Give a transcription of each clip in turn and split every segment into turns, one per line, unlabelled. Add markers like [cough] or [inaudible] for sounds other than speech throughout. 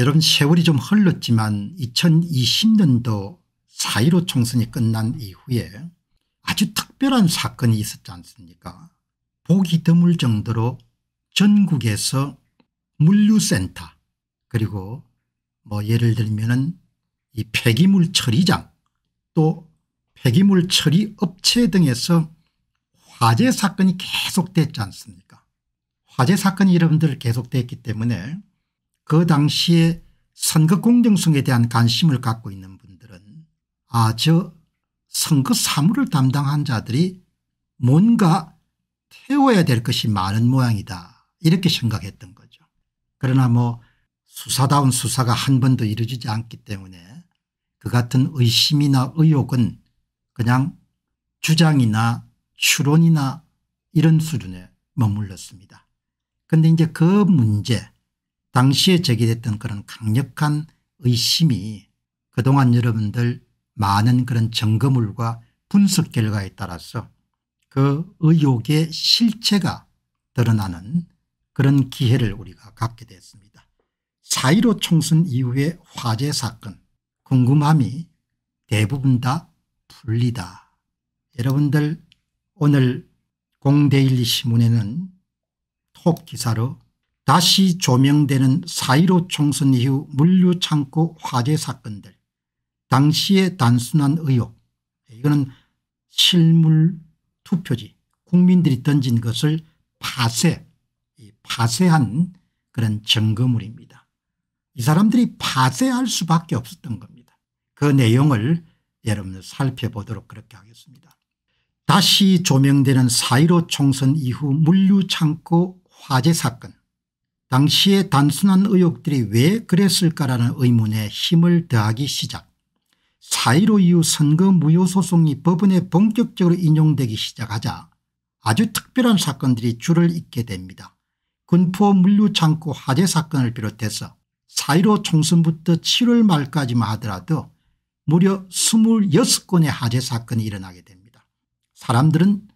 여러분 세월이 좀 흘렀지만 2020년도 4.15 총선이 끝난 이후에 아주 특별한 사건이 있었지 않습니까 보기 드물 정도로 전국에서 물류센터 그리고 뭐 예를 들면 은이 폐기물 처리장 또 폐기물 처리 업체 등에서 화재 사건이 계속됐지 않습니까 화재 사건이 여러분들 계속됐기 때문에 그 당시에 선거 공정성에 대한 관심을 갖고 있는 분들은 아 저 선거 사무를 담당한 자들이 뭔가 태워야 될 것이 많은 모양이다 이렇게 생각했던 거죠. 그러나 뭐 수사다운 수사가 한 번도 이루어지지 않기 때문에 그 같은 의심이나 의혹은 그냥 주장이나 추론이나 이런 수준에 머물렀습니다. 그런데 이제 그 문제 당시에 제기됐던 그런 강력한 의심이 그동안 여러분들 많은 그런 점검물과 분석 결과에 따라서 그 의혹의 실체가 드러나는 그런 기회를 우리가 갖게 됐습니다. 4.15 총선 이후의 화재 사건 궁금함이 대부분 다 풀리다. 여러분들 오늘 공대일 신문에는 톡 기사로 다시 조명되는 4.15 총선 이후 물류창고 화재 사건들 당시의 단순한 의혹 이거는 실물 투표지 국민들이 던진 것을 파쇄 파쇄한 그런 증거물입니다. 이 사람들이 파쇄할 수밖에 없었던 겁니다. 그 내용을 여러분들 살펴보도록 그렇게 하겠습니다. 다시 조명되는 4.15 총선 이후 물류창고 화재 사건 당시의 단순한 의혹들이 왜 그랬을까라는 의문에 힘을 더하기 시작 4.15 이후 선거 무효 소송이 법원에 본격적으로 인용되기 시작하자 아주 특별한 사건들이 줄을 잇게 됩니다. 군포 물류창고 화재 사건을 비롯해서 4.15 총선부터 7월 말까지만 하더라도 무려 26건의 화재 사건이 일어나게 됩니다. 사람들은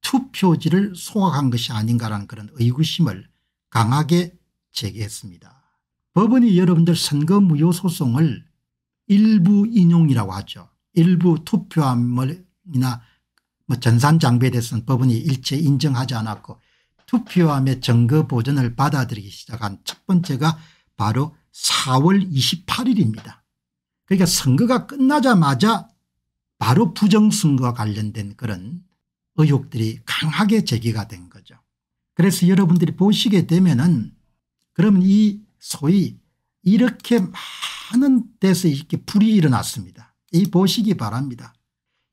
투표지를 소각한 것이 아닌가라는 그런 의구심을 강하게 제기했습니다. 법원이 여러분들 선거 무효 소송을 일부 인용이라고 하죠. 일부 투표함이나 뭐 전산장비에 대해서는 법원이 일체 인정하지 않았고 투표함의 증거 보전을 받아들이기 시작한 첫 번째가 바로 4월 28일입니다. 그러니까 선거가 끝나자마자 바로 부정선거와 관련된 그런 의혹들이 강하게 제기가 된 거죠. 그래서 여러분들이 보시게 되면은 그러면 이 소위 이렇게 많은 데서 이렇게 불이 일어났습니다. 이 보시기 바랍니다.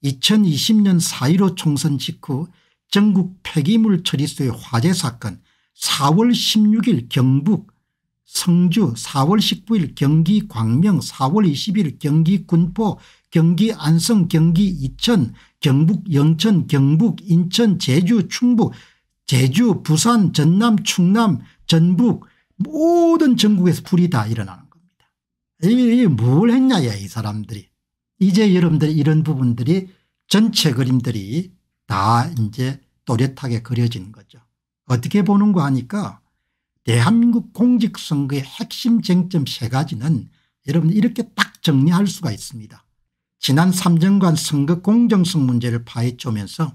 2020년 4.15 총선 직후 전국 폐기물 처리소의 화재 사건 4월 16일 경북 성주 4월 19일 경기 광명 4월 20일 경기 군포 경기 안성 경기 이천 경북 영천 경북 인천 제주 충북 제주, 부산, 전남, 충남, 전북 모든 전국에서 불이 다 일어나는 겁니다. 이게 뭘 했냐 야이 사람들이. 이제 여러분들 이런 부분들이 전체 그림들이 다 이제 또렷하게 그려지 거죠. 어떻게 보는 거 하니까 대한민국 공직선거의 핵심 쟁점 세 가지는 여러분 이렇게 딱 정리할 수가 있습니다. 지난 3년간 선거 공정성 문제를 파헤쳐오면서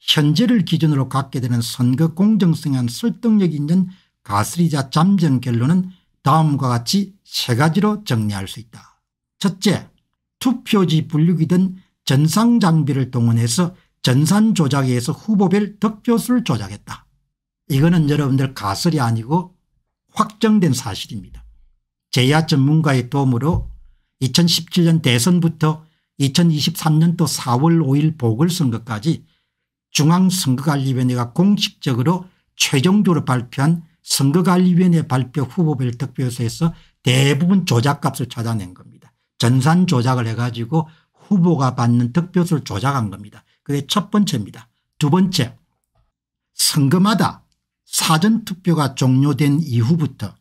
현재를 기준으로 갖게 되는 선거 공정성한 설득력 있는 가스리자 잠정 결론은 다음과 같이 세 가지로 정리할 수 있다. 첫째 투표지 분류기든 전상장비를 동원해서 전산 조작에 의해서 후보별 득표수를 조작했다. 이거는 여러분들 가설이 아니고 확정된 사실입니다. 제야 전문가의 도움으로 2017년 대선부터 2023년도 4월 5일 보궐선거까지 중앙선거관리위원회가 공식적으로 최종적으로 발표한 선거관리위원회 발표 후보별 득표에서 대부분 조작값을 찾아낸 겁니다. 전산 조작을 해가지고 후보가 받는 득표수를 조작한 겁니다. 그게 첫 번째입니다. 두 번째 선거마다 사전투표가 종료된 이후부터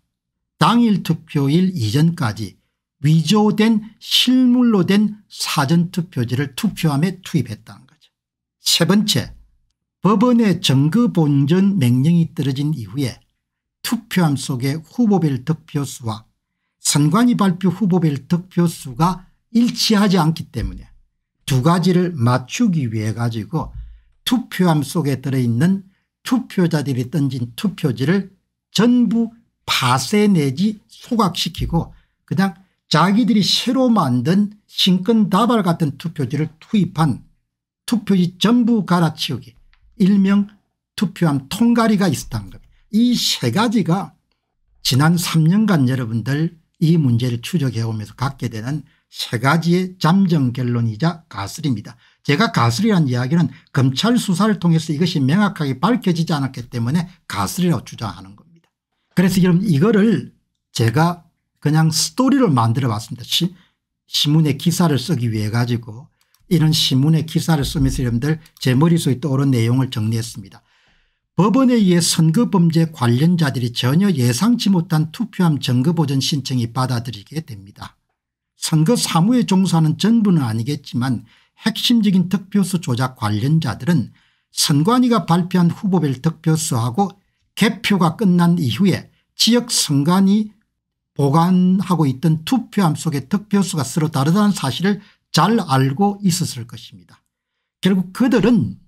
당일 투표일 이전까지 위조된 실물로 된 사전투표지를 투표함에 투입했다는 거죠. 세 번째 법원의 정거본전 명령이 떨어진 이후에 투표함 속에 후보별 득표수와 선관위 발표 후보별 득표수가 일치하지 않기 때문에 두 가지를 맞추기 위해 가지고 투표함 속에 들어있는 투표자들이 던진 투표지를 전부 파쇄 내지 소각시키고 그냥 자기들이 새로 만든 신권 다발 같은 투표지를 투입한 투표지 전부 갈아치우기 일명 투표한 통가리가 있었다는 겁니다. 이 세 가지가 지난 3년간 여러분들 이 문제를 추적해 오면서 갖게 되는 세 가지의 잠정 결론이자 가설입니다. 제가 가설이라는 이야기는 검찰 수사를 통해서 이것이 명확하게 밝혀지지 않았기 때문에 가설이라고 주장하는 겁니다. 그래서 여러분 이거를 제가 그냥 스토리를 만들어 봤습니다. 시, 신문에 기사를 쓰기 위해 가지고 이런 신문의 기사를 쓰면서 여러분들 제 머릿속에 떠오른 내용을 정리했습니다. 법원에 의해 선거범죄 관련자들이 전혀 예상치 못한 투표함 증거보전 신청이 받아들이게 됩니다. 선거 사무에 종사하는 전부는 아니겠지만 핵심적인 득표수 조작 관련자들은 선관위가 발표한 후보별 득표수하고 개표가 끝난 이후에 지역 선관위 보관하고 있던 투표함 속에 득표수가 서로 다르다는 사실을 잘 알고 있었을 것입니다. 결국 그들은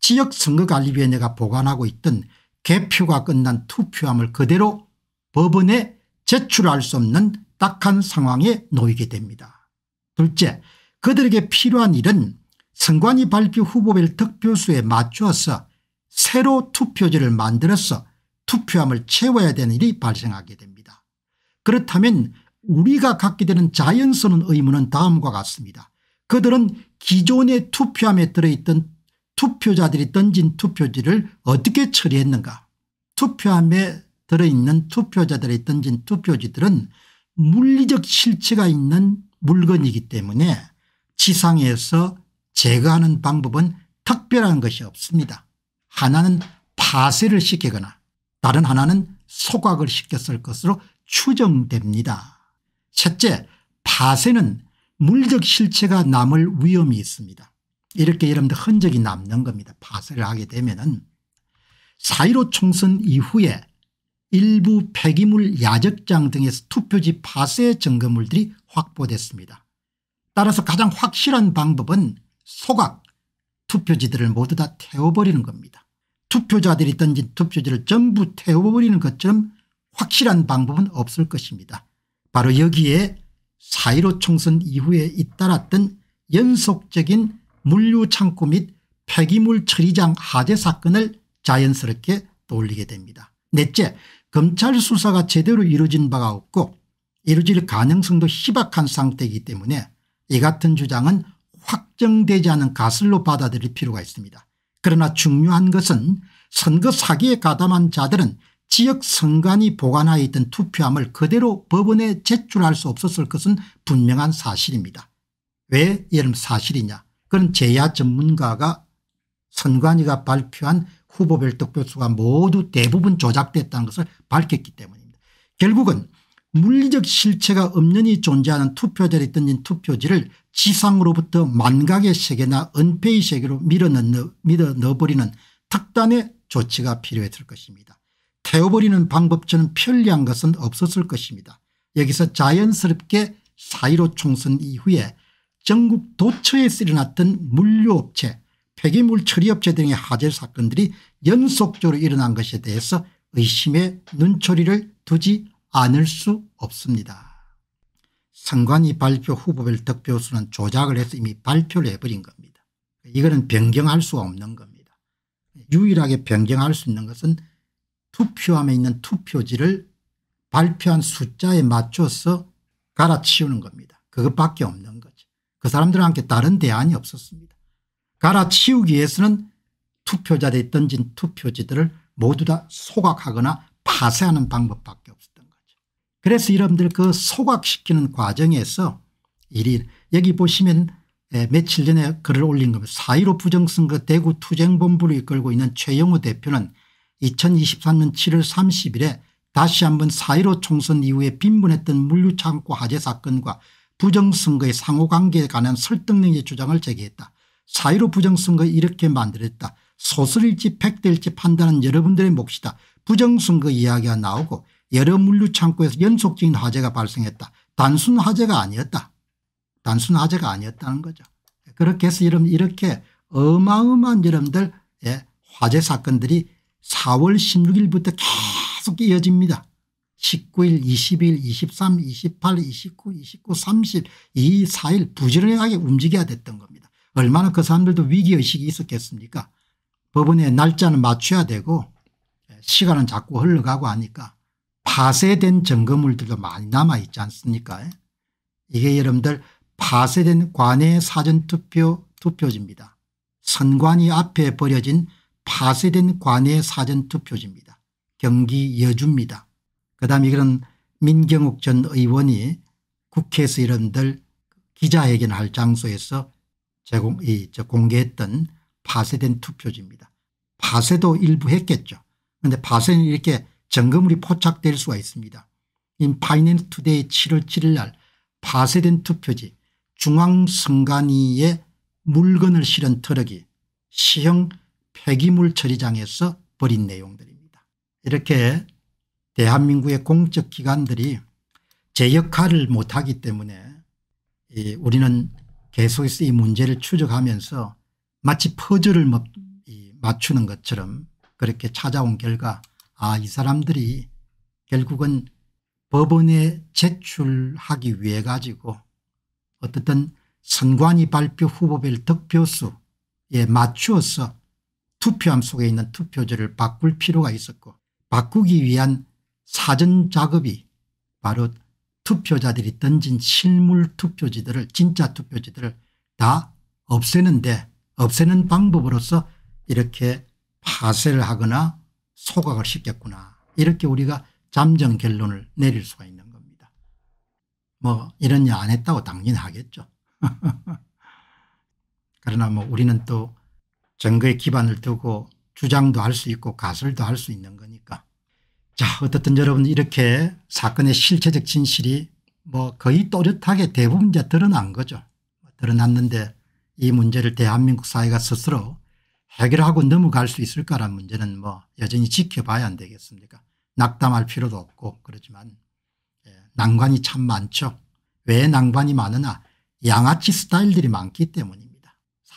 지역선거관리위원회가 보관하고 있던 개표가 끝난 투표함을 그대로 법원에 제출할 수 없는 딱한 상황에 놓이게 됩니다. 둘째 그들에게 필요한 일은 선관위 발표 후보별 득표수에 맞추어서 새로 투표지를 만들어서 투표함을 채워야 되는 일이 발생하게 됩니다. 그렇다면 우리가 갖게 되는 자연스러운 의무는 다음과 같습니다. 그들은 기존의 투표함에 들어있던 투표자들이 던진 투표지를 어떻게 처리했는가 투표함에 들어있는 투표자들이 던진 투표지들은 물리적 실체가 있는 물건이기 때문에 지상에서 제거하는 방법은 특별한 것이 없습니다. 하나는 파쇄를 시키거나 다른 하나는 소각을 시켰을 것으로 추정됩니다. 첫째 파쇄는 물적 실체가 남을 위험이 있습니다. 이렇게 여러분들 흔적이 남는 겁니다. 파쇄를 하게 되면 은 사이로 총선 이후에 일부 폐기물 야적장 등에서 투표지 파쇄 증거물들이 확보됐습니다. 따라서 가장 확실한 방법은 소각 투표지들을 모두 다 태워버리는 겁니다. 투표자들이 던진 투표지를 전부 태워버리는 것처럼 확실한 방법은 없을 것입니다. 바로 여기에 4.15 총선 이후에 잇따랐던 연속적인 물류창고 및 폐기물 처리장 하재 사건을 자연스럽게 떠올리게 됩니다. 넷째 검찰 수사가 제대로 이루어진 바가 없고 이루어질 가능성도 희박한 상태이기 때문에 이 같은 주장은 확정되지 않은 가슬로 받아들일 필요가 있습니다. 그러나 중요한 것은 선거 사기에 가담한 자들은 지역 선관위 보관하에 있던 투표함을 그대로 법원에 제출할 수 없었을 것은 분명한 사실입니다. 왜 이런 사실이냐 그건 제야 전문가가 선관위가 발표한 후보별 득표수가 모두 대부분 조작됐다는 것을 밝혔기 때문입니다. 결국은 물리적 실체가 엄연히 존재하는 투표자들이 던진 투표지를 지상으로부터 만각의 세계나 은폐의 세계로 밀어넣어버리는 특단의 조치가 필요했을 것입니다. 태워버리는 방법처럼 편리한 것은 없었을 것입니다. 여기서 자연스럽게 4.15 총선 이후에 전국 도처에 쓰려놨던 물류업체 폐기물 처리업체 등의 화재 사건들이 연속적으로 일어난 것에 대해서 의심의 눈초리를 두지 않을 수 없습니다. 선관위 발표 후보별 득표수는 조작을 해서 이미 발표를 해버린 겁니다. 이거는 변경할 수 없는 겁니다. 유일하게 변경할 수 있는 것은 투표함에 있는 투표지를 발표한 숫자에 맞춰서 갈아치우는 겁니다. 그것밖에 없는 거죠. 그사람들과 함께 다른 대안이 없었습니다. 갈아치우기 위해서는 투표자됐던지 투표지들을 모두 다 소각하거나 파쇄하는 방법밖에 없었던 거죠. 그래서 여러분들 그 소각시키는 과정에서 일이 여기 보시면 예, 며칠 전에 글을 올린 겁니다. 4.15 부정선거 대구 투쟁본부를 이끌고 있는 최영호 대표는 2023년 7월 30일에 다시 한번 4.15 총선 이후에 빈번했던 물류창고 화재 사건과 부정선거의 상호관계에 관한 설득력의 주장을 제기했다. 4.15 부정선거 이렇게 만들었다. 소설일지 팩트일지 판단은 여러분들의 몫이다. 부정선거 이야기가 나오고 여러 물류창고에서 연속적인 화재가 발생했다. 단순 화재가 아니었다. 단순 화재가 아니었다는 거죠. 그렇게 해서 여러분 이렇게 어마어마한 여러분들 예, 화재 사건들이 4월 16일부터 계속 이어집니다. 19일, 20일, 23, 28, 29, 29, 30, 2, 4일 부지런하게 움직여야 됐던 겁니다. 얼마나 그 사람들도 위기의식이 있었겠습니까 법원에 날짜는 맞춰야 되고 예, 시간은 자꾸 흘러가고 하니까 파쇄된 점거물들도 많이 남아있지 않습니까 예? 이게 여러분들 파쇄된 관의 사전투표 투표지입니다. 선관위 앞에 버려진 파쇄된 관내 사전투표지입니다. 경기 여주입니다. 그 다음 이거는 민경욱 전 의원이 국회에서 이런들 기자회견할 장소에서 제공, 이, 저 공개했던 파쇄된 투표지입니다. 파쇄도 일부 했겠죠. 그런데 파쇄는 이렇게 점검물이 포착될 수가 있습니다. 이 파이낸스 투데이 7월 7일 날 파쇄된 투표지 중앙선관위에 물건을 실은 트럭이 시형 폐기물 처리장에서 벌인 내용들입니다. 이렇게 대한민국의 공적 기관들이 제 역할을 못하기 때문에 우리는 계속해서 이 문제를 추적하면서 마치 퍼즐을 맞추는 것처럼 그렇게 찾아온 결과 아 이 사람들이 결국은 법원에 제출하기 위해 가지고 어떻든 선관위 발표 후보별 득표수에 맞추어서 투표함 속에 있는 투표지를 바꿀 필요가 있었고 바꾸기 위한 사전 작업이 바로 투표자들이 던진 실물 투표지들을 진짜 투표지들을 다 없애는데 없애는 방법으로서 이렇게 파쇄를 하거나 소각을 시켰구나 이렇게 우리가 잠정 결론을 내릴 수가 있는 겁니다. 뭐 이런 일 안 했다고 당연히 하겠죠. [laughs] 그러나 뭐 우리는 또 증거에 기반을 두고 주장도 할 수 있고 가설도 할 수 있는 거니까. 자 어떻든 여러분 이렇게 사건의 실체적 진실이 뭐 거의 또렷하게 대부분 이제 드러난 거죠. 드러났는데 이 문제를 대한민국 사회가 스스로 해결하고 넘어갈 수 있을까라는 문제는 뭐 여전히 지켜봐야 안 되겠습니까 낙담할 필요도 없고 그렇지만 예, 난관이 참 많죠. 왜 난관이 많으나 양아치 스타일들이 많기 때문입니다.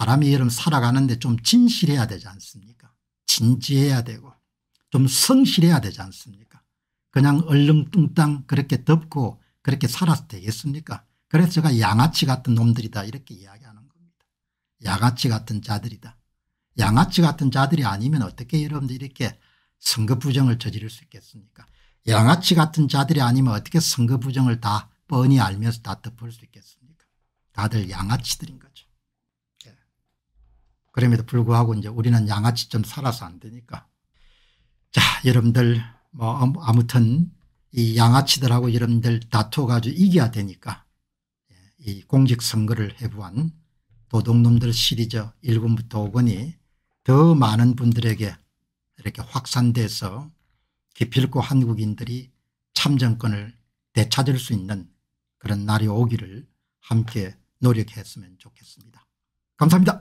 사람이 여름 살아가는데 좀 진실해야 되지 않습니까 진지해야 되고 좀 성실해야 되지 않습니까 그냥 얼렁뚱땅 그렇게 덮고 그렇게 살아서 되겠습니까 그래서 제가 양아치 같은 놈들이다 이렇게 이야기하는 겁니다. 양아치 같은 자들이다. 양아치 같은 자들이 아니면 어떻게 여러분들 이렇게 선거 부정을 저지를 수 있겠습니까 양아치 같은 자들이 아니면 어떻게 선거 부정을 다 뻔히 알면서 다 덮을 수 있겠습니까 다들 양아치들인 거죠. 그럼에도 불구하고 이제 우리는 양아치좀 살아서 안 되니까. 자, 여러분들 뭐 아무튼 이 양아치들하고 여러분들 다투어가지고 이겨야 되니까 예, 이 공직선거를 해부한 도둑놈들 시리즈 1권부터 5권이 더 많은 분들에게 이렇게 확산돼서 기필코 한국인들이 참정권을 되찾을 수 있는 그런 날이 오기를 함께 노력했으면 좋겠습니다. 감사합니다.